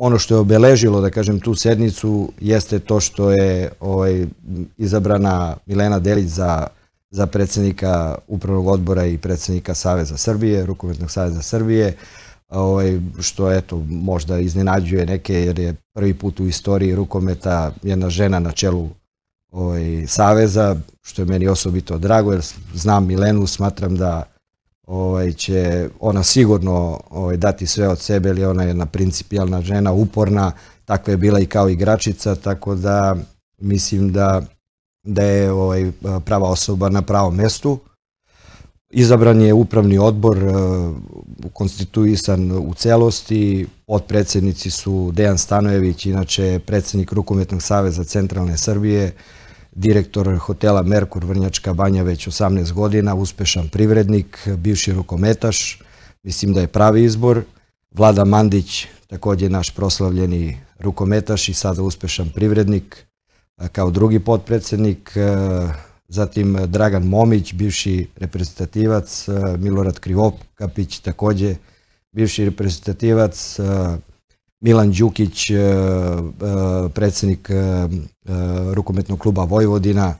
Ono što je obeležilo, da kažem, tu sednicu jeste to što je ovaj, izabrana Milena Delić za, za predsednika upravnog odbora i predsednika Saveza Srbije, Rukometnog Saveza Srbije, ovaj, što eto, možda iznenađuje neke, jer je prvi put u istoriji rukometa jedna žena na čelu ovaj, Saveza, što je meni osobito drago, jer znam Milenu, smatram da ovaj, će ona sigurno ovaj, dati sve od sebe, ali ona je jedna principijalna žena, uporna, takva je bila i kao igračica, tako da mislim da, da je ovaj, prava osoba na pravom mestu. Izabran je upravni odbor, eh, konstituisan u celosti, podpredsednici su Dejan Stanojević, inače predsednik Rukometnog saveza Centralne Srbije, direktor hotela Merkur Vrnjačka banja već 18 godina, uspešan privrednik, bivši rukometaš, mislim da je pravi izbor. Vlada Mandić, takođe naš proslavljeni rukometaš i sada uspešan privrednik, kao drugi potpredsednik, e, zatim Dragan Momić, bivši reprezentativac, e, Milorad Krivokapić, takođe bivši reprezentativac, e, Milan Đukić, eh, eh, predsednik eh, rukometnog kluba Vojvodina,